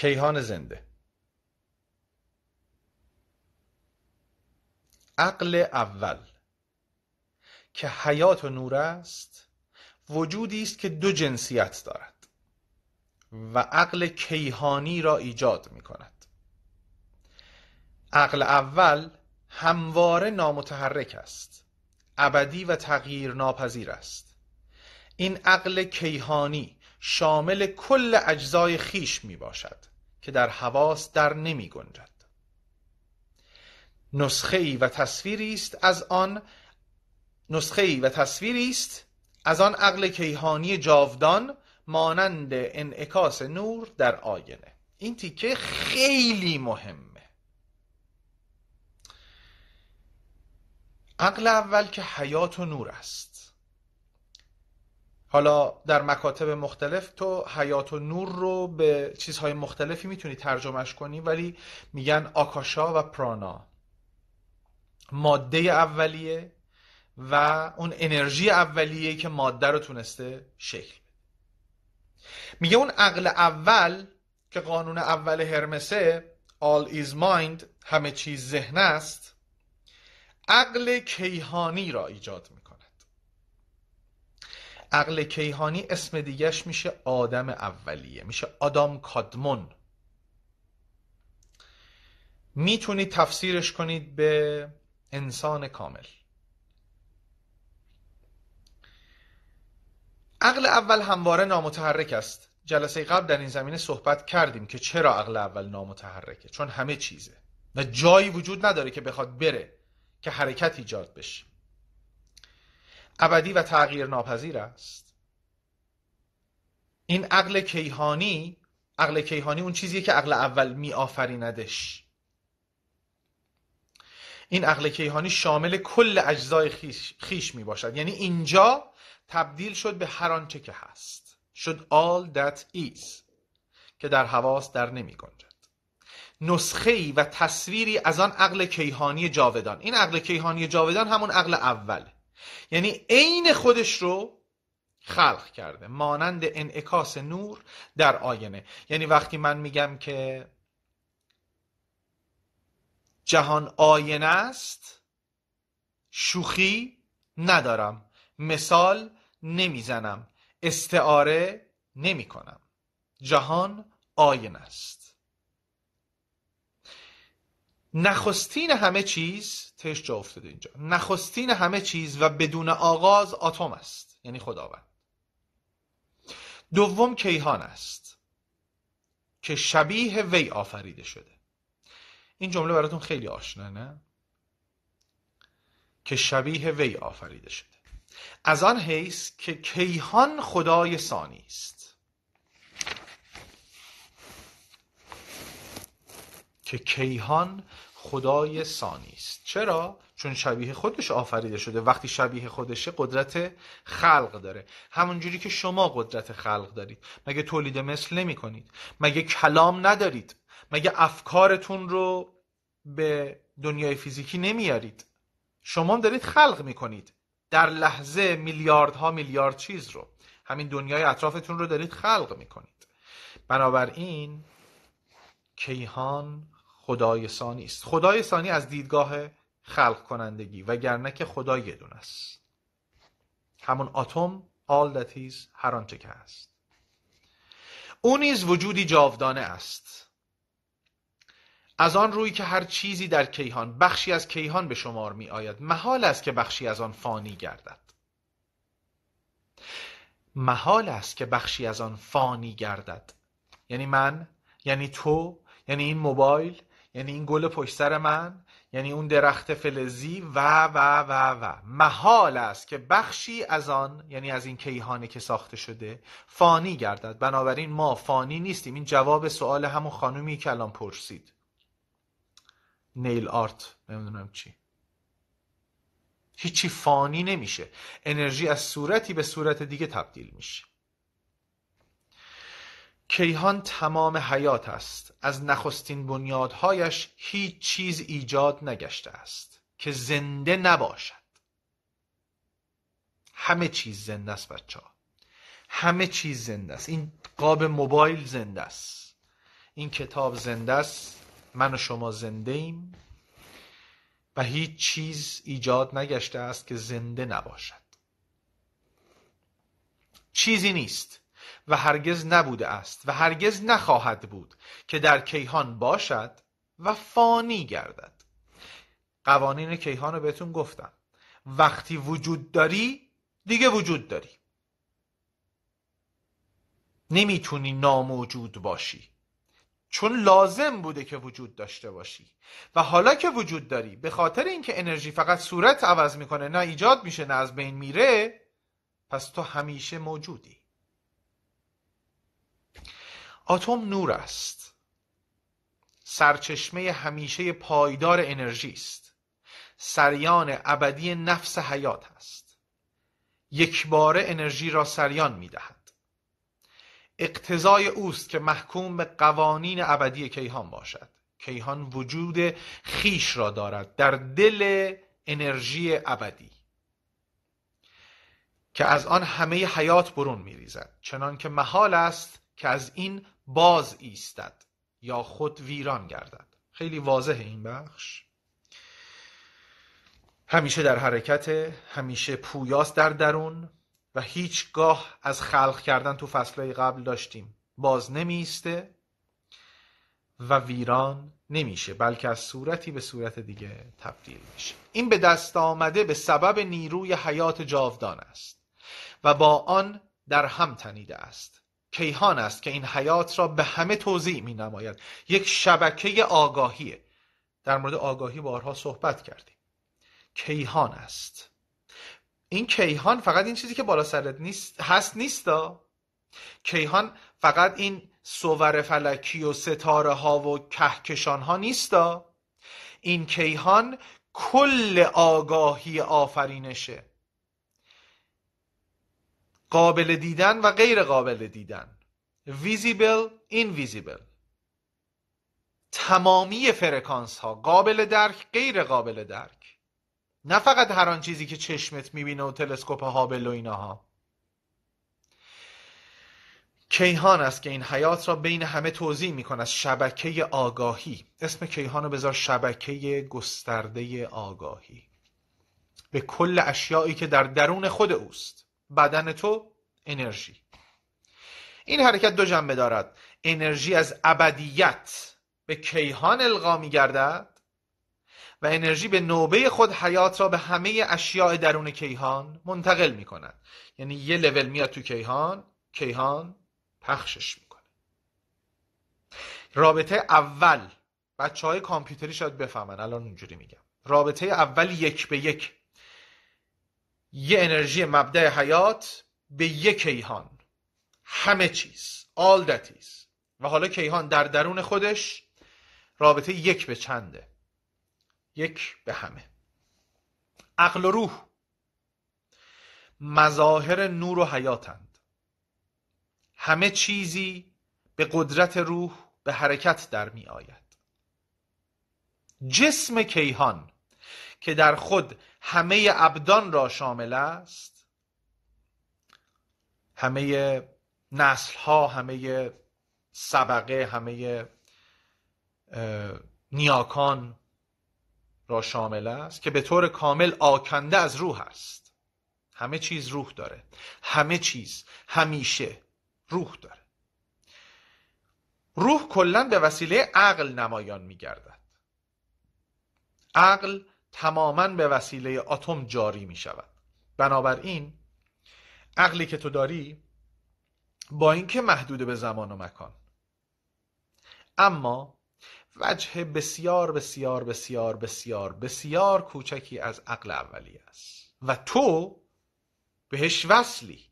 کیهان زنده عقل اول که حیات و نور است وجودی است که دو جنسیت دارد و عقل کیهانی را ایجاد می کند عقل اول همواره نامتحرک است ابدی و تغییر ناپذیر است این عقل کیهانی شامل کل اجزای خیش می باشد که در حواس در نمی گنجد نسخه ای و تصویری است از آن نسخه ای و تصویری است از آن عقل کیهانی جاودان مانند انعکاس نور در آینه این تیکه خیلی مهمه عقل اول که حیات و نور است حالا در مکاتب مختلف تو حیات و نور رو به چیزهای مختلفی میتونی ترجمهش کنی ولی میگن آکاشا و پرانا ماده اولیه و اون انرژی اولیه که ماده رو تونسته شکل میگه اون عقل اول که قانون اول هرمسه All is mind همه چیز ذهن است عقل کیهانی را ایجاد میکنه عقل کیهانی اسم دیگش میشه آدم اولیه میشه آدم کادمون میتونید تفسیرش کنید به انسان کامل عقل اول همواره نامتحرک است جلسه قبل در این زمینه صحبت کردیم که چرا عقل اول نامتحرکه چون همه چیزه و جایی وجود نداره که بخواد بره که حرکت ایجاد بشه ابدی و تغییر ناپذیر است این عقل کیهانی عقل کیهانی اون چیزیه که عقل اول می آفریندش این عقل کیهانی شامل کل اجزای خیش, خیش می باشد یعنی اینجا تبدیل شد به هر آنچه که هست شد all that is که در حواس در نمی گنجد نسخه و تصویری از آن عقل کیهانی جاودان این عقل کیهانی جاودان همون عقل اوله یعنی عین خودش رو خلق کرده مانند انعکاس نور در آینه یعنی وقتی من میگم که جهان آینه است شوخی ندارم مثال نمیزنم استعاره نمی کنم جهان آینه است نخستین همه چیز تش جا افتاده اینجا نخستین همه چیز و بدون آغاز آتوم است یعنی خداوند دوم کیهان است که شبیه وی آفریده شده این جمله براتون خیلی آشنا نه که شبیه وی آفریده شده از آن حیث که کیهان خدای ثانی است که کیهان خدای ثانی است چرا چون شبیه خودش آفریده شده وقتی شبیه خودشه قدرت خلق داره همونجوری که شما قدرت خلق دارید مگه تولید مثل نمی کنید مگه کلام ندارید مگه افکارتون رو به دنیای فیزیکی نمیارید شما دارید خلق میکنید در لحظه میلیاردها میلیارد چیز رو همین دنیای اطرافتون رو دارید خلق میکنید بنابراین کیهان خدای ثانی است خدای ثانی از دیدگاه خلق کنندگی وگرنه که خدا یه دونه است همون اتم all that is هر آنچه که هست او نیز وجودی جاودانه است از آن روی که هر چیزی در کیهان بخشی از کیهان به شمار می آید محال است که بخشی از آن فانی گردد محال است که بخشی از آن فانی گردد یعنی من یعنی تو یعنی این موبایل یعنی این گل پشت سر من یعنی اون درخت فلزی و و و و محال است که بخشی از آن یعنی از این کیهانه که ساخته شده فانی گردد بنابراین ما فانی نیستیم این جواب سوال همون خانومی که الان پرسید نیل آرت نمیدونم چی هیچی فانی نمیشه انرژی از صورتی به صورت دیگه تبدیل میشه کیهان تمام حیات است از نخستین بنیادهایش هیچ چیز ایجاد نگشته است که زنده نباشد همه چیز زنده است بچه ها همه چیز زنده است این قاب موبایل زنده است این کتاب زنده است من و شما زنده ایم و هیچ چیز ایجاد نگشته است که زنده نباشد چیزی نیست و هرگز نبوده است و هرگز نخواهد بود که در کیهان باشد و فانی گردد قوانین کیهان رو بهتون گفتم وقتی وجود داری دیگه وجود داری نمیتونی ناموجود باشی چون لازم بوده که وجود داشته باشی و حالا که وجود داری به خاطر اینکه انرژی فقط صورت عوض میکنه نه ایجاد میشه نه از بین میره پس تو همیشه موجودی اتم نور است سرچشمه همیشه پایدار انرژی است سریان ابدی نفس حیات است یکباره انرژی را سریان می دهد اقتضای اوست که محکوم به قوانین ابدی کیهان باشد کیهان وجود خیش را دارد در دل انرژی ابدی که از آن همه حیات برون می ریزد چنان که محال است که از این باز ایستد یا خود ویران گردد خیلی واضح این بخش همیشه در حرکت همیشه پویاست در درون و هیچگاه از خلق کردن تو فصلهای قبل داشتیم باز نمیسته و ویران نمیشه بلکه از صورتی به صورت دیگه تبدیل میشه این به دست آمده به سبب نیروی حیات جاودان است و با آن در هم تنیده است کیهان است که این حیات را به همه توضیح می نماید یک شبکه آگاهیه در مورد آگاهی بارها صحبت کردیم کیهان است این کیهان فقط این چیزی که بالا سرت نیست هست نیستا کیهان فقط این سوور فلکی و ستاره ها و کهکشان ها دا این کیهان کل آگاهی آفرینشه قابل دیدن و غیر قابل دیدن visible invisible تمامی فرکانس ها قابل درک غیر قابل درک نه فقط هر آن چیزی که چشمت میبینه و تلسکوپ هابل و ایناها کیهان است که این حیات را بین همه توضیح میکنه از شبکه آگاهی اسم کیهان رو بذار شبکه گسترده آگاهی به کل اشیایی که در درون خود اوست بدن تو انرژی این حرکت دو جنبه دارد انرژی از ابدیت به کیهان القا میگردد گردد و انرژی به نوبه خود حیات را به همه اشیاء درون کیهان منتقل می کند یعنی یه لول میاد تو کیهان کیهان پخشش میکنه رابطه اول بچه های کامپیوتری شاید بفهمن الان اونجوری میگم رابطه اول یک به یک یه انرژی مبدع حیات به یه کیهان همه چیز all that is و حالا کیهان در درون خودش رابطه یک به چنده یک به همه عقل و روح مظاهر نور و حیاتند همه چیزی به قدرت روح به حرکت در می آید جسم کیهان که در خود همه ابدان را شامل است همه نسل ها همه سبقه همه نیاکان را شامل است که به طور کامل آکنده از روح است همه چیز روح داره همه چیز همیشه روح داره روح کلا به وسیله عقل نمایان میگردد عقل تماما به وسیله اتم جاری می شود بنابراین عقلی که تو داری با اینکه محدود به زمان و مکان اما وجه بسیار بسیار بسیار بسیار بسیار کوچکی از عقل اولی است و تو بهش وصلی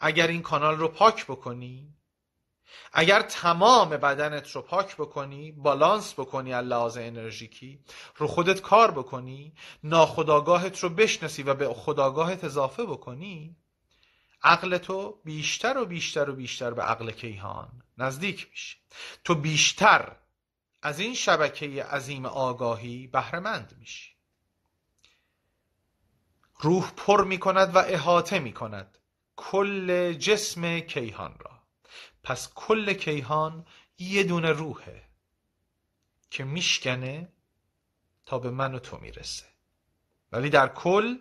اگر این کانال رو پاک بکنی اگر تمام بدنت رو پاک بکنی بالانس بکنی از لحاظ انرژیکی رو خودت کار بکنی ناخداگاهت رو بشناسی و به خداگاهت اضافه بکنی عقل تو بیشتر و بیشتر و بیشتر به عقل کیهان نزدیک میشه تو بیشتر از این شبکه عظیم آگاهی بهرهمند میشی روح پر میکند و احاطه میکند کل جسم کیهان را پس کل کیهان یه دونه روحه که میشکنه تا به من و تو میرسه ولی در کل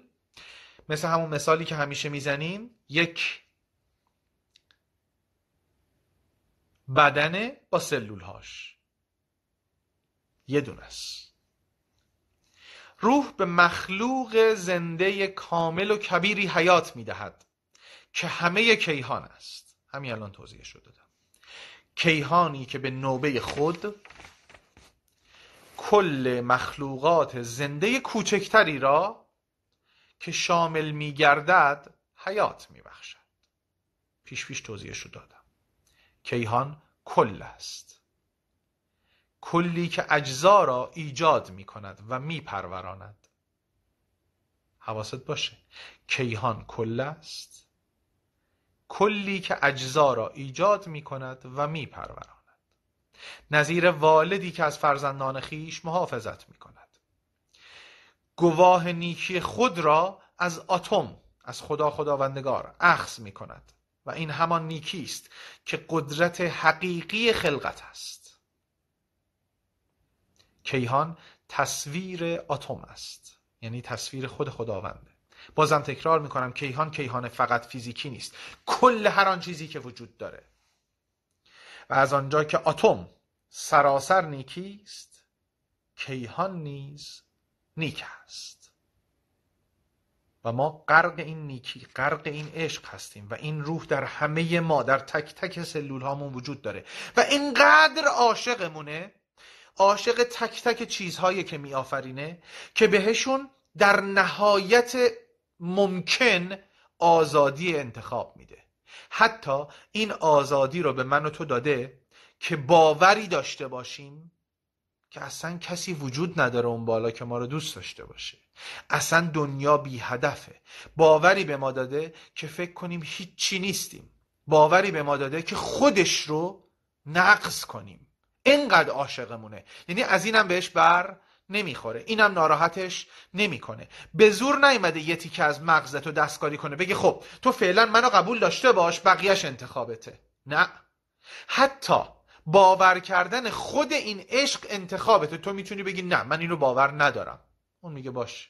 مثل همون مثالی که همیشه میزنیم یک بدنه با سلولهاش یه دونه است روح به مخلوق زنده کامل و کبیری حیات میدهد که همه کیهان است همین الان توضیحش رو دادم کیهانی که به نوبه خود کل مخلوقات زنده کوچکتری را که شامل میگردد حیات میبخشد پیش پیش توضیحش رو دادم کیهان کل است کلی که اجزا را ایجاد می کند و می پروراند حواست باشه کیهان کل است کلی که اجزا را ایجاد می کند و می پروراند. نظیر والدی که از فرزندان خیش محافظت می کند. گواه نیکی خود را از اتم از خدا خداوندگار اخذ می کند و این همان نیکی است که قدرت حقیقی خلقت است کیهان تصویر اتم است یعنی تصویر خود خداوند بازم تکرار میکنم کیهان کیهان فقط فیزیکی نیست کل هر آن چیزی که وجود داره و از آنجا که اتم سراسر نیکی است کیهان نیز نیک است و ما غرق این نیکی غرق این عشق هستیم و این روح در همه ما در تک تک سلول هامون وجود داره و اینقدر عاشقمونه عاشق تک تک چیزهایی که میآفرینه که بهشون در نهایت ممکن آزادی انتخاب میده حتی این آزادی رو به من و تو داده که باوری داشته باشیم که اصلا کسی وجود نداره اون بالا که ما رو دوست داشته باشه اصلا دنیا بی هدفه باوری به ما داده که فکر کنیم هیچی نیستیم باوری به ما داده که خودش رو نقص کنیم اینقدر عاشقمونه یعنی از اینم بهش بر نمیخوره اینم ناراحتش نمیکنه به زور نیومده یه تیکه از مغزتو دستکاری کنه بگه خب تو فعلا منو قبول داشته باش بقیهش انتخابته نه حتی باور کردن خود این عشق انتخابته تو میتونی بگی نه من اینو باور ندارم اون میگه باش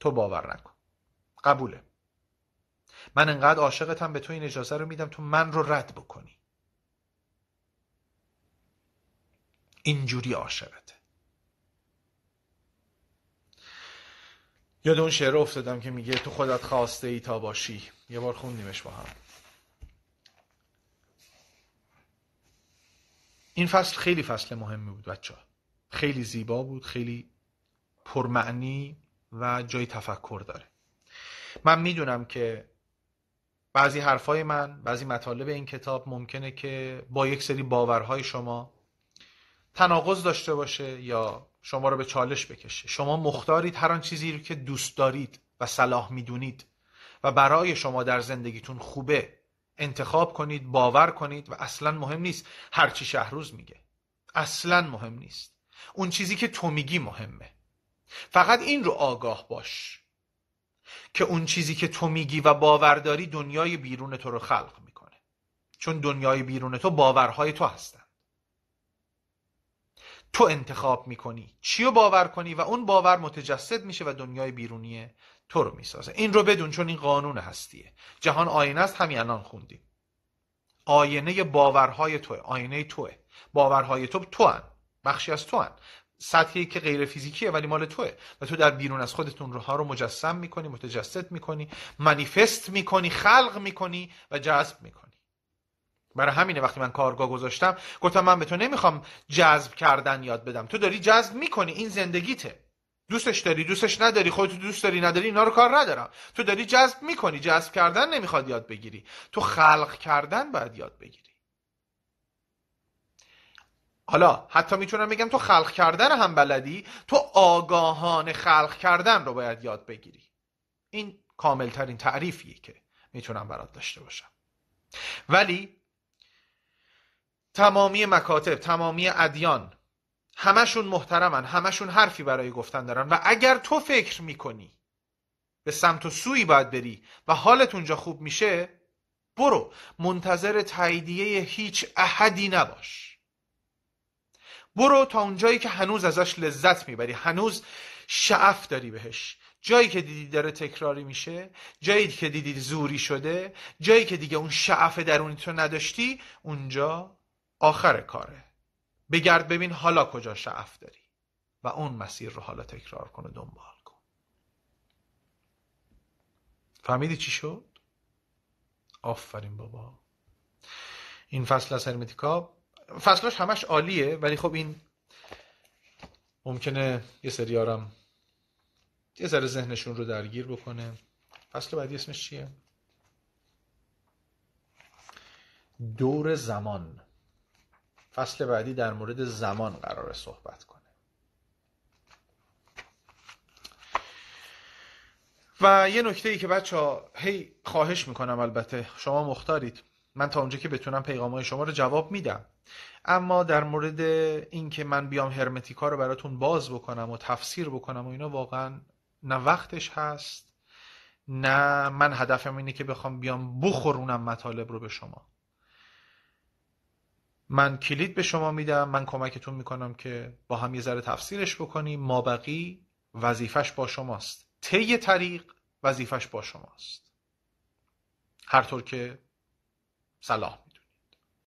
تو باور نکن قبوله من انقدر عاشقتم به تو این اجازه رو میدم تو من رو رد بکنی اینجوری عاشقته یاد اون شعر افتادم که میگه تو خودت خواسته ای تا باشی یه بار خوندیمش با هم این فصل خیلی فصل مهمی بود بچه ها. خیلی زیبا بود خیلی پرمعنی و جای تفکر داره من میدونم که بعضی حرفای من بعضی مطالب این کتاب ممکنه که با یک سری باورهای شما تناقض داشته باشه یا شما رو به چالش بکشه شما مختارید هر آن چیزی رو که دوست دارید و صلاح میدونید و برای شما در زندگیتون خوبه انتخاب کنید باور کنید و اصلا مهم نیست هرچی شهروز میگه اصلا مهم نیست اون چیزی که تو میگی مهمه فقط این رو آگاه باش که اون چیزی که تو میگی و باور داری دنیای بیرون تو رو خلق میکنه چون دنیای بیرون تو باورهای تو هستن تو انتخاب میکنی چی رو باور کنی و اون باور متجسد میشه و دنیای بیرونی تو رو میسازه این رو بدون چون این قانون هستیه جهان آینه است همین الان خوندیم آینه باورهای توه آینه توه باورهای تو تو هن. بخشی از تو سطحی که غیر فیزیکیه ولی مال توه و تو در بیرون از خودتون روها رو مجسم میکنی متجسد میکنی منیفست میکنی خلق میکنی و جذب میکنی برای همینه وقتی من کارگاه گذاشتم گفتم من به تو نمیخوام جذب کردن یاد بدم تو داری جذب میکنی این زندگیته دوستش داری دوستش نداری خودت دوست داری نداری اینا رو کار ندارم تو داری جذب میکنی جذب کردن نمیخواد یاد بگیری تو خلق کردن باید یاد بگیری حالا حتی میتونم بگم تو خلق کردن هم بلدی تو آگاهان خلق کردن رو باید یاد بگیری این کاملترین تعریفیه که میتونم برات داشته باشم ولی تمامی مکاتب تمامی ادیان همشون محترمن همشون حرفی برای گفتن دارن و اگر تو فکر میکنی به سمت و سوی باید بری و حالت اونجا خوب میشه برو منتظر تاییدیه هیچ احدی نباش برو تا اونجایی که هنوز ازش لذت میبری هنوز شعف داری بهش جایی که دیدی داره تکراری میشه جایی که دیدی زوری شده جایی که دیگه اون شعف درونی تو نداشتی اونجا آخر کاره بگرد ببین حالا کجا شعف داری و اون مسیر رو حالا تکرار کن و دنبال کن فهمیدی چی شد؟ آفرین بابا این فصل از هرمتیکا فصلش همش عالیه ولی خب این ممکنه یه سریارم یه ذره ذهنشون رو درگیر بکنه فصل بعدی اسمش چیه؟ دور زمان فصل بعدی در مورد زمان قرار صحبت کنه و یه نکته ای که بچه ها هی خواهش میکنم البته شما مختارید من تا اونجا که بتونم پیغام های شما رو جواب میدم اما در مورد اینکه من بیام هرمتیکا رو براتون باز بکنم و تفسیر بکنم و اینا واقعا نه وقتش هست نه من هدفم اینه که بخوام بیام بخورونم مطالب رو به شما من کلید به شما میدم من کمکتون میکنم که با هم یه ذره تفسیرش بکنیم مابقی وظیفش با شماست طی طریق وظیفش با شماست هر طور که سلام